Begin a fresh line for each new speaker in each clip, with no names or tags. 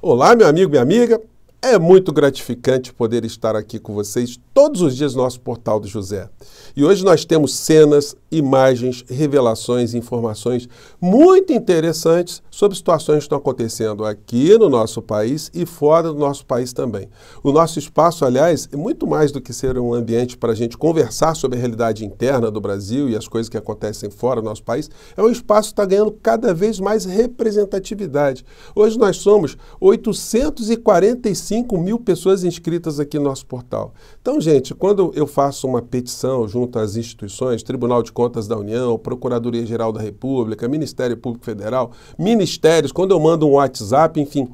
Olá, meu amigo, minha amiga. É muito gratificante poder estar aqui com vocês todos os dias no nosso portal do José. E hoje nós temos cenas, imagens, revelações, informações muito interessantes sobre situações que estão acontecendo aqui no nosso país e fora do nosso país também. O nosso espaço, aliás, é muito mais do que ser um ambiente para a gente conversar sobre a realidade interna do Brasil e as coisas que acontecem fora do nosso país, é um espaço que está ganhando cada vez mais representatividade. Hoje nós somos 845 mil pessoas inscritas aqui no nosso portal. Então, gente, quando eu faço uma petição junto às instituições, Tribunal de Contas da União, Procuradoria Geral da República, Ministério Público Federal, ministérios, quando eu mando um WhatsApp, enfim,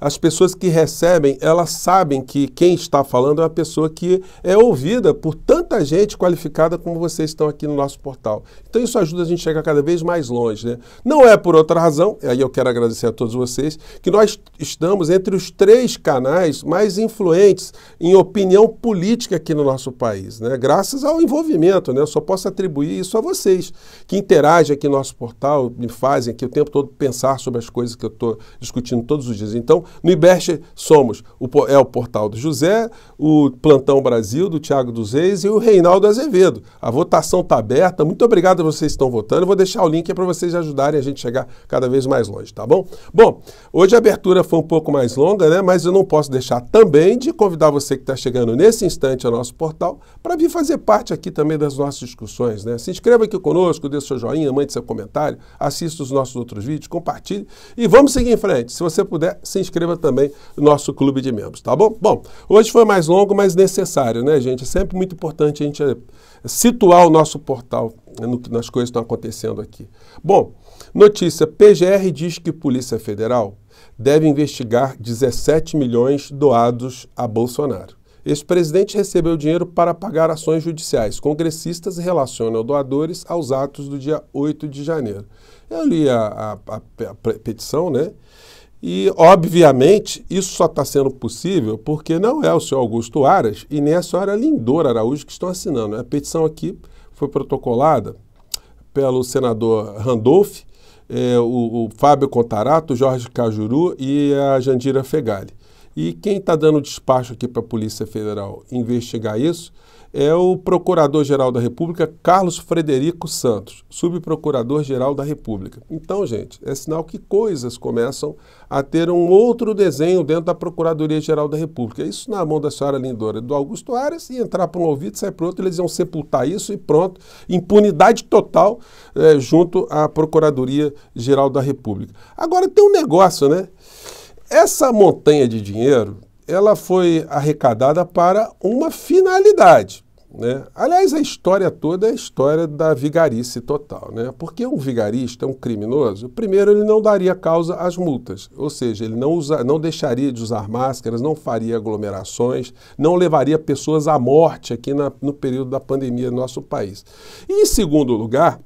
as pessoas que recebem, elas sabem que quem está falando é uma pessoa que é ouvida por tanta gente qualificada como vocês estão aqui no nosso portal. Então isso ajuda a gente a chegar cada vez mais longe, né? Não é por outra razão, e aí eu quero agradecer a todos vocês, que nós estamos entre os três canais mais influentes em opinião política aqui no nosso país, né? graças ao envolvimento. Né? Eu só posso atribuir isso a vocês, que interagem aqui no nosso portal, me fazem aqui o tempo todo pensar sobre as coisas que eu estou discutindo todos os dias. Então, no IBEST somos, o, é o portal do José, o Plantão Brasil, do Tiago dos Reis e o Reinaldo Azevedo. A votação está aberta. Muito obrigado a vocês que estão votando. Eu vou deixar o link para vocês ajudarem a gente a chegar cada vez mais longe, tá bom? Bom, hoje a abertura foi um pouco mais longa, né? mas eu não posso deixar também de convidar você que está chegando nesse instante ao nosso portal, para vir fazer parte aqui também das nossas discussões. Né? Se inscreva aqui conosco, dê seu joinha, mande seu comentário, assista os nossos outros vídeos, compartilhe e vamos seguir em frente. Se você puder, se inscreva também no nosso clube de membros, tá bom? Bom, hoje foi mais longo, mas necessário, né, gente? É sempre muito importante a gente eh, situar o nosso portal né, no, nas coisas que estão acontecendo aqui. Bom, notícia: PGR diz que Polícia Federal deve investigar 17 milhões doados a Bolsonaro. Esse presidente recebeu dinheiro para pagar ações judiciais. Congressistas relacionam doadores aos atos do dia 8 de janeiro. Eu é li a, a, a petição, né? E, obviamente, isso só está sendo possível porque não é o senhor Augusto Aras e nem a senhora Lindor Araújo que estão assinando. A petição aqui foi protocolada pelo senador Randolph, eh, o, o Fábio Contarato, Jorge Cajuru e a Jandira Fegali. E quem está dando despacho aqui para a Polícia Federal investigar isso é o Procurador-Geral da República, Carlos Frederico Santos, Subprocurador-Geral da República. Então, gente, é sinal que coisas começam a ter um outro desenho dentro da Procuradoria-Geral da República. Isso na mão da senhora Lindora do Augusto Aras, e entrar para um ouvido, sair para outro, eles iam sepultar isso e pronto. Impunidade total é, junto à Procuradoria-Geral da República. Agora, tem um negócio, né? Essa montanha de dinheiro, ela foi arrecadada para uma finalidade. Né? Aliás, a história toda é a história da vigarice total. Né? Porque um vigarista, um criminoso, primeiro ele não daria causa às multas, ou seja, ele não, usa, não deixaria de usar máscaras, não faria aglomerações, não levaria pessoas à morte aqui na, no período da pandemia no nosso país. E em segundo lugar,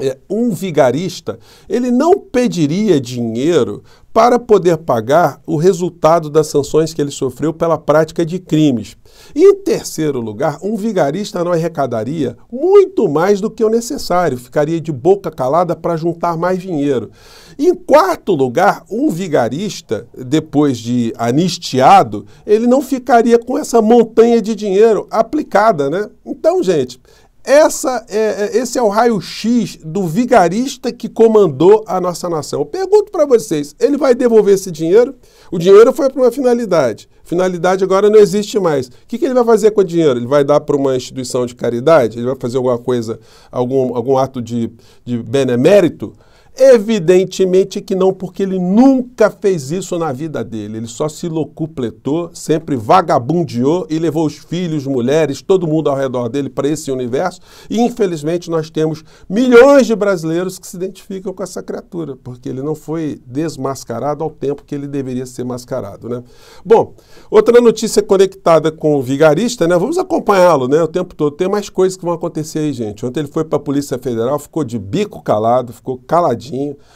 é, um vigarista, ele não pediria dinheiro para poder pagar o resultado das sanções que ele sofreu pela prática de crimes. E, em terceiro lugar, um vigarista não arrecadaria muito mais do que o necessário, ficaria de boca calada para juntar mais dinheiro. Em quarto lugar, um vigarista, depois de anistiado, ele não ficaria com essa montanha de dinheiro aplicada, né? Então, gente, essa é, é, esse é o raio-x do vigarista que comandou a nossa nação. Eu pergunto para vocês: ele vai devolver esse dinheiro? O dinheiro foi para uma finalidade. Finalidade agora não existe mais. O que, que ele vai fazer com o dinheiro? Ele vai dar para uma instituição de caridade? Ele vai fazer alguma coisa, algum, algum ato de, de benemérito? Evidentemente que não, porque ele nunca fez isso na vida dele. Ele só se locupletou, sempre vagabundeou e levou os filhos, mulheres, todo mundo ao redor dele para esse universo. E infelizmente nós temos milhões de brasileiros que se identificam com essa criatura, porque ele não foi desmascarado ao tempo que ele deveria ser mascarado. Né? Bom, outra notícia conectada com o vigarista, né? Vamos acompanhá-lo né? o tempo todo. Tem mais coisas que vão acontecer aí, gente. Ontem ele foi para a Polícia Federal, ficou de bico calado, ficou caladinho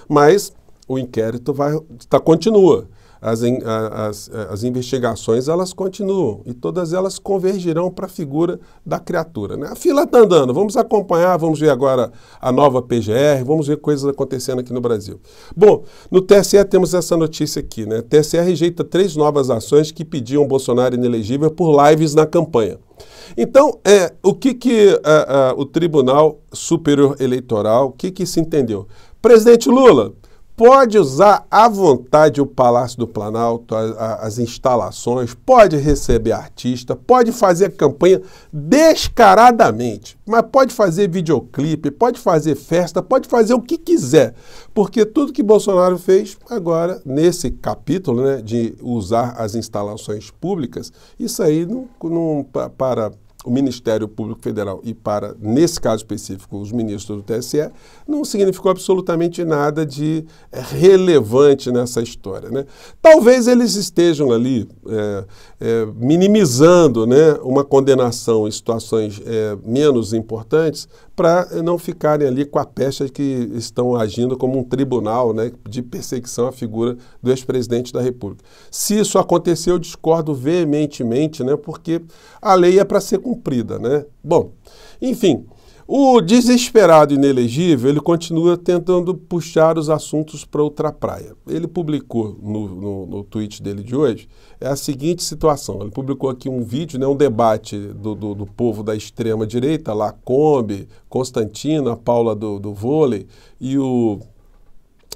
mas o inquérito vai, tá, continua. As, as, as investigações elas continuam e todas elas convergirão para a figura da criatura. Né? A fila está andando, vamos acompanhar, vamos ver agora a nova PGR, vamos ver coisas acontecendo aqui no Brasil. Bom, no TSE temos essa notícia aqui, né? TSE rejeita três novas ações que pediam Bolsonaro inelegível por lives na campanha. Então, é, o que, que uh, uh, o Tribunal Superior Eleitoral, o que, que se entendeu? Presidente Lula, pode usar à vontade o Palácio do Planalto, a, a, as instalações, pode receber artista, pode fazer campanha descaradamente, mas pode fazer videoclipe, pode fazer festa, pode fazer o que quiser, porque tudo que Bolsonaro fez agora, nesse capítulo né, de usar as instalações públicas, isso aí não, não para o Ministério Público Federal e para, nesse caso específico, os ministros do TSE, não significou absolutamente nada de eh, relevante nessa história. Né? Talvez eles estejam ali é, é, minimizando né, uma condenação em situações é, menos importantes, para não ficarem ali com a pecha de que estão agindo como um tribunal né, de perseguição à figura do ex-presidente da República. Se isso aconteceu, eu discordo veementemente, né, porque a lei é para ser cumprida. Né? Bom, enfim, o desesperado inelegível, ele continua tentando puxar os assuntos para outra praia. Ele publicou no, no, no, tweet dele de hoje é a seguinte situação. Ele publicou aqui um vídeo, né, um debate do, do, do povo da extrema-direita, lá Kombi, Constantina, Paula do, do vôlei e o,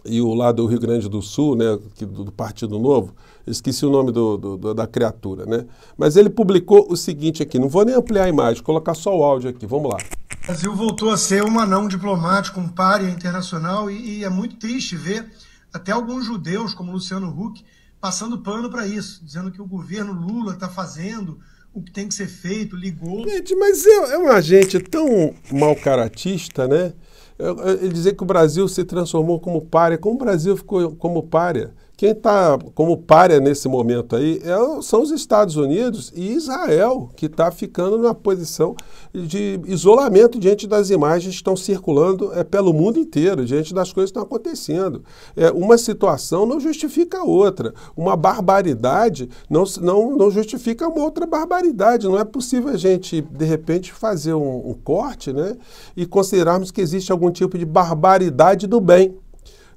e o lá do Rio Grande do Sul, né, do Partido Novo, esqueci o nome do, do, da criatura, né? Mas ele publicou o seguinte aqui, não vou nem ampliar a imagem, colocar só o áudio aqui, vamos lá. O Brasil voltou a ser um anão diplomático, um páreo internacional, e, e é muito triste ver até alguns judeus, como Luciano Huck, passando pano para isso, dizendo que o governo Lula está fazendo o que tem que ser feito, ligou. Gente, mas é, é um agente tão mal caratista, né? É, é, ele dizer que o Brasil se transformou como párea, como o Brasil ficou como párea. Quem está como párea nesse momento aí é, são os Estados Unidos e Israel, que está ficando numa posição de isolamento diante das imagens que estão circulando é, pelo mundo inteiro, diante das coisas que estão acontecendo. É, uma situação não justifica a outra. Uma barbaridade não, não, não justifica uma outra barbaridade. Não é possível a gente, de repente, fazer um, um corte né, e considerarmos que existe algum tipo de barbaridade do bem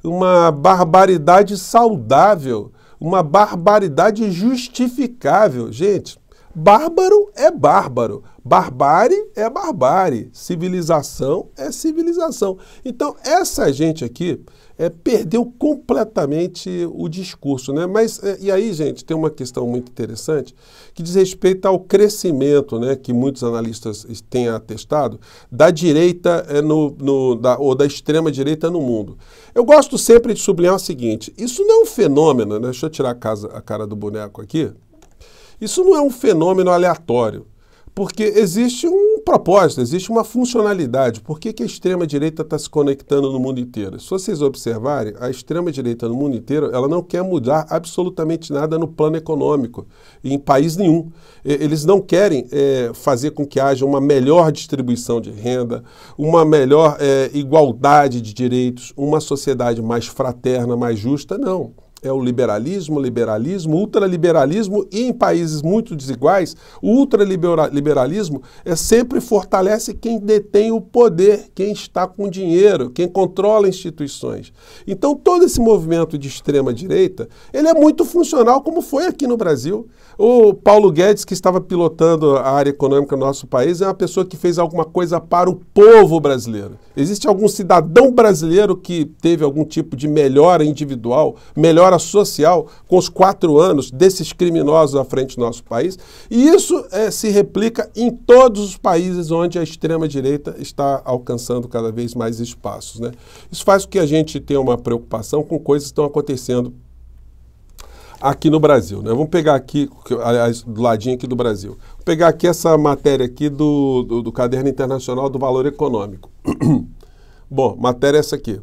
uma barbaridade saudável, uma barbaridade justificável. Gente, Bárbaro é bárbaro, barbárie é barbárie, civilização é civilização. Então, essa gente aqui é, perdeu completamente o discurso, né? Mas, é, e aí, gente, tem uma questão muito interessante que diz respeito ao crescimento, né, que muitos analistas têm atestado, da direita é, no, no da, ou da extrema-direita no mundo. Eu gosto sempre de sublinhar o seguinte, isso não é um fenômeno, né? Deixa eu tirar a, casa, a cara do boneco aqui, isso não é um fenômeno aleatório, porque existe um propósito, existe uma funcionalidade. Por que, que a extrema-direita está se conectando no mundo inteiro? Se vocês observarem, a extrema-direita no mundo inteiro ela não quer mudar absolutamente nada no plano econômico, em país nenhum. Eles não querem é, fazer com que haja uma melhor distribuição de renda, uma melhor é, igualdade de direitos, uma sociedade mais fraterna, mais justa, não é o liberalismo, liberalismo, ultraliberalismo e em países muito desiguais, o ultraliberalismo é sempre fortalece quem detém o poder, quem está com dinheiro, quem controla instituições. Então todo esse movimento de extrema direita, ele é muito funcional como foi aqui no Brasil. O Paulo Guedes que estava pilotando a área econômica do nosso país é uma pessoa que fez alguma coisa para o povo brasileiro. Existe algum cidadão brasileiro que teve algum tipo de melhora individual, melhora social com os quatro anos desses criminosos à frente do nosso país. E isso é, se replica em todos os países onde a extrema-direita está alcançando cada vez mais espaços. Né? Isso faz com que a gente tenha uma preocupação com coisas que estão acontecendo aqui no Brasil. Né? Vamos pegar aqui, aliás, do ladinho aqui do Brasil. Vou pegar aqui essa matéria aqui do, do, do Caderno Internacional do Valor Econômico. Bom, matéria é essa aqui.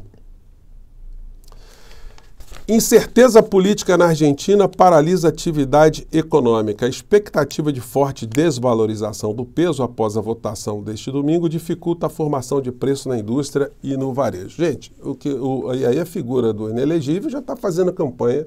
Incerteza política na Argentina paralisa atividade econômica. A expectativa de forte desvalorização do peso após a votação deste domingo dificulta a formação de preço na indústria e no varejo. Gente, o que, o, aí a figura do inelegível já está fazendo campanha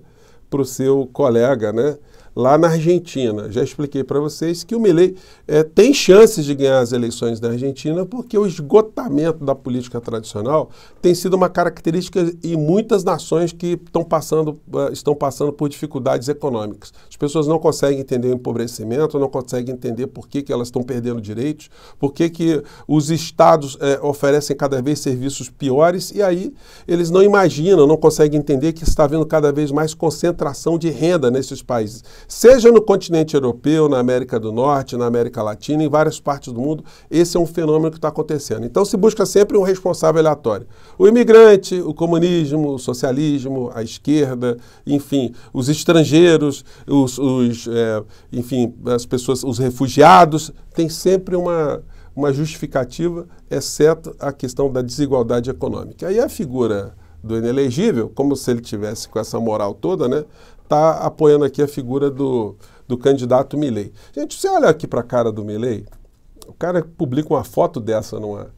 para o seu colega, né? lá na Argentina. Já expliquei para vocês que o Milei é, tem chances de ganhar as eleições na Argentina porque o esgotamento da política tradicional tem sido uma característica em muitas nações que estão passando, eh, estão passando por dificuldades econômicas. As pessoas não conseguem entender o empobrecimento, não conseguem entender por que, que elas estão perdendo direitos, por que, que os estados é, oferecem cada vez serviços piores e aí eles não imaginam, não conseguem entender que está havendo cada vez mais concentração de renda nesses países Seja no continente europeu, na América do Norte, na América Latina, em várias partes do mundo, esse é um fenômeno que está acontecendo. Então se busca sempre um responsável aleatório. O imigrante, o comunismo, o socialismo, a esquerda, enfim, os estrangeiros, os, os é, enfim, as pessoas, os refugiados, tem sempre uma uma justificativa, exceto a questão da desigualdade econômica. Aí a figura do inelegível, como se ele tivesse com essa moral toda, né? está apoiando aqui a figura do, do candidato Milley. Gente, você olha aqui para a cara do Milley, o cara publica uma foto dessa numa,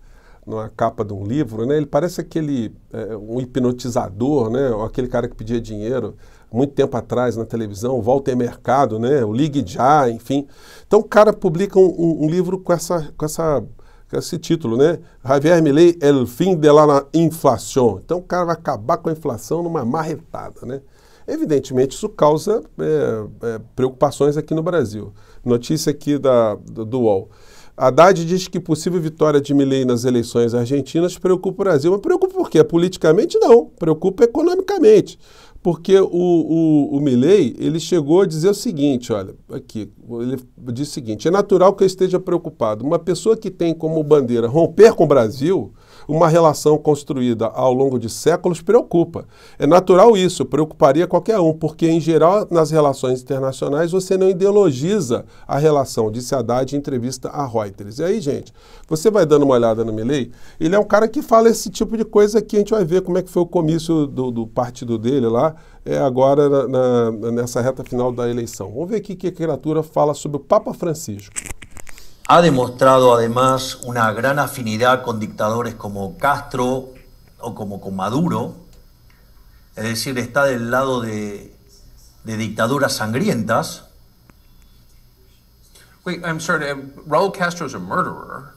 numa capa de um livro, né? Ele parece aquele é, um hipnotizador, né? Ou aquele cara que pedia dinheiro muito tempo atrás na televisão, o Walter Mercado, né? O Ligue Já, enfim. Então o cara publica um, um, um livro com essa com essa esse título, né? Javier Milley El fim de la inflação. Então o cara vai acabar com a inflação numa marretada, né? Evidentemente, isso causa é, é, preocupações aqui no Brasil. Notícia aqui da, do UOL. Haddad diz que possível vitória de Milley nas eleições argentinas preocupa o Brasil. Mas preocupa por quê? Politicamente, não. Preocupa economicamente. Porque o, o, o Milley, ele chegou a dizer o seguinte, olha, aqui, ele disse o seguinte, é natural que eu esteja preocupado. Uma pessoa que tem como bandeira romper com o Brasil, uma relação construída ao longo de séculos preocupa. É natural isso, preocuparia qualquer um, porque, em geral, nas relações internacionais, você não ideologiza a relação, disse Haddad em entrevista a Reuters. E aí, gente, você vai dando uma olhada no Milley, ele é um cara que fala esse tipo de coisa que a gente vai ver como é que foi o comício do, do partido dele lá, é agora na, na, nessa reta final da eleição. Vamos ver aqui que a criatura fala sobre o Papa Francisco. Ha demostrado además una gran afinidad con dictadores como Castro o como con Maduro, es decir, está del lado de, de dictaduras sangrientas. Wait, I'm sorry, Raul is a murderer.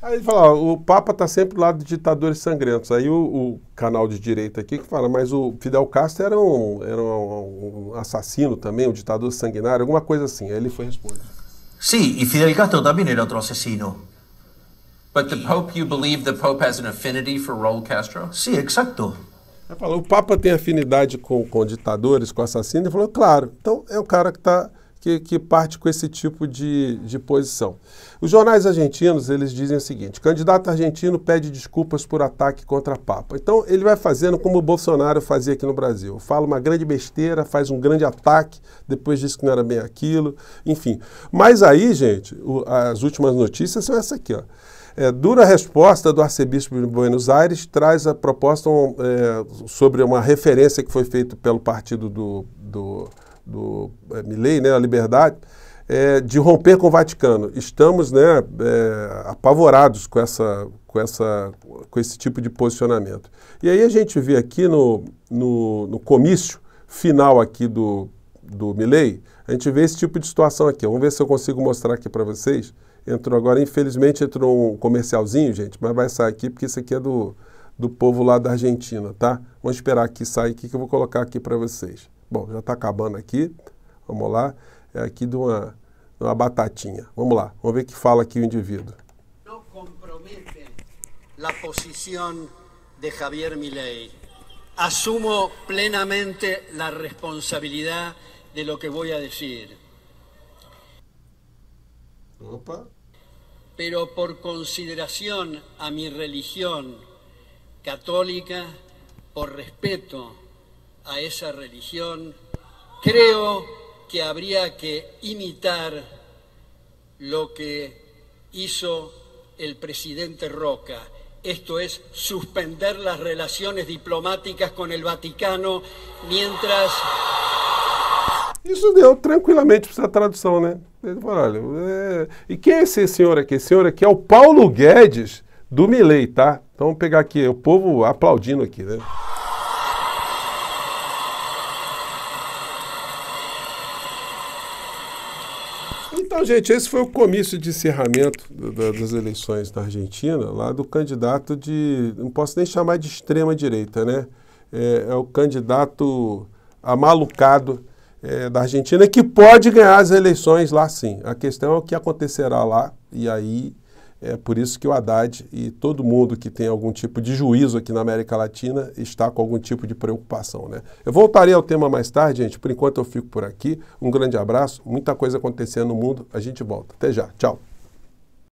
Aí ele fala, ó, o Papa está sempre do lado de ditadores sangrentos. Aí o, o, canal de direita aqui que fala, mas o Fidel Castro era um, era um assassino também, um ditador sanguinário, alguma coisa assim. Aí ele foi respondido. Sí, y Fidel Castro también era otro asesino. But the Pope, you believe the Pope has an affinity for Raul Castro? Sí, exacto. Ele falou, o Papa tem afinidade com, com ditadores, com assassinos, Ele falou, claro. Então é o cara que está que, que parte com esse tipo de, de posição. Os jornais argentinos, eles dizem o seguinte, candidato argentino pede desculpas por ataque contra Papa. Então, ele vai fazendo como o Bolsonaro fazia aqui no Brasil. Fala uma grande besteira, faz um grande ataque, depois diz que não era bem aquilo, enfim. Mas aí, gente, o, as últimas notícias são essa aqui, ó. É, dura resposta do arcebispo de Buenos Aires traz a proposta um, é, sobre uma referência que foi feita pelo partido do, do do é, Milley, né, a liberdade, é, de romper com o Vaticano. Estamos né, é, apavorados com, essa, com, essa, com esse tipo de posicionamento. E aí a gente vê aqui no, no, no comício final aqui do, do Milley, a gente vê esse tipo de situação aqui. Vamos ver se eu consigo mostrar aqui para vocês. Entrou agora, infelizmente entrou um comercialzinho, gente, mas vai sair aqui porque isso aqui é do, do povo lá da Argentina, tá? Vamos esperar aqui sair aqui que eu vou colocar aqui para vocês. Bom, já está acabando aqui. Vamos lá. É aqui de uma, de uma batatinha. Vamos lá. Vamos ver o que fala aqui o indivíduo. Não compromete a posição de Javier Milei. assumo plenamente a responsabilidade de lo que voy a decir. Opa. Pero por consideración a mi religión católica, por respeto a esa religión, creo que habría que imitar lo que hizo el presidente Roca, esto es suspender las relaciones diplomáticas con el Vaticano mientras... Isso deu tranquilamente para essa tradução, né? Ele falou, olha, é... e quem é esse senhor aqui? Esse senhor aqui é o Paulo Guedes do Milei, tá? Então vamos pegar aqui, o povo aplaudindo aqui, né? Então, gente, esse foi o comício de encerramento do, do, das eleições na Argentina, lá do candidato de. Não posso nem chamar de extrema-direita, né? É, é, o candidato amalucado é, da Argentina que pode ganhar as eleições lá sim. A questão é o que acontecerá lá, e aí é por isso que o Haddad e todo mundo que tem algum tipo de juízo aqui na América Latina está com algum tipo de preocupação. Né? Eu voltarei ao tema mais tarde, gente. Por enquanto eu fico por aqui. Um grande abraço, muita coisa acontecendo no mundo. A gente volta. Até já. Tchau.